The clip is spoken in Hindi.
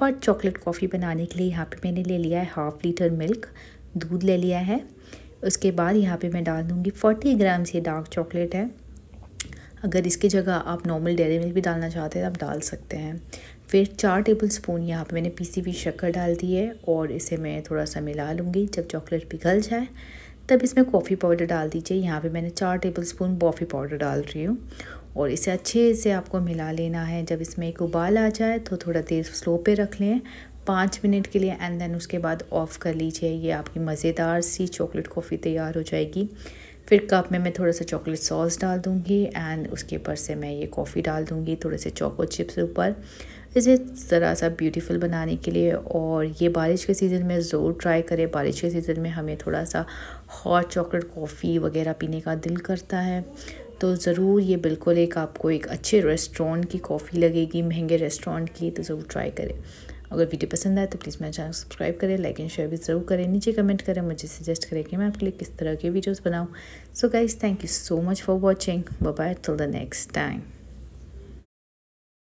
हॉट चॉकलेट कॉफ़ी बनाने के लिए यहाँ पे मैंने ले लिया है हाफ़ लीटर मिल्क दूध ले लिया है उसके बाद यहाँ पे मैं डाल दूँगी फोर्टी ग्राम्स ये डार्क चॉकलेट है अगर इसकी जगह आप नॉर्मल डेयरी मिल्क भी डालना चाहते हैं तो आप डाल सकते हैं फिर चार टेबल स्पून यहाँ पर मैंने पीसी हुई शक्कर डाल दी है और इसे मैं थोड़ा सा मिला लूँगी जब चॉकलेट पिघल जाए तब इसमें कॉफ़ी पाउडर डाल दीजिए यहाँ पे मैंने चार टेबल स्पून कॉफ़ी पाउडर डाल रही हूँ और इसे अच्छे से आपको मिला लेना है जब इसमें एक उबाल आ जाए तो थोड़ा देर स्लो पे रख लें पाँच मिनट के लिए एंड देन उसके बाद ऑफ़ कर लीजिए ये आपकी मज़ेदार सी चॉकलेट कॉफ़ी तैयार हो जाएगी फिर कप में मैं थोड़ा सा चॉकलेट सॉस डाल दूँगी एंड उसके ऊपर से मैं ये कॉफ़ी डाल दूँगी थोड़े से चॉको चिप्स ऊपर इसे ज़रा सा ब्यूटीफुल बनाने के लिए और ये बारिश के सीज़न में ज़रूर ट्राई करें बारिश के सीज़न में हमें थोड़ा सा हॉट चॉकलेट कॉफ़ी वगैरह पीने का दिल करता है तो ज़रूर ये बिल्कुल एक आपको एक अच्छे रेस्टोरेंट की कॉफ़ी लगेगी महंगे रेस्टोरेंट की तो ज़रूर ट्राई करें अगर वीडियो पसंद आए तो प्लीज़ मेरा चैनल सब्सक्राइब करें लाइक एंड शेयर भी ज़रूर करें नीचे कमेंट करें मुझे सजेस्ट करें कि मैं आपके लिए किस तरह के वीडियोस बनाऊं so guys thank you so much for watching bye till the next time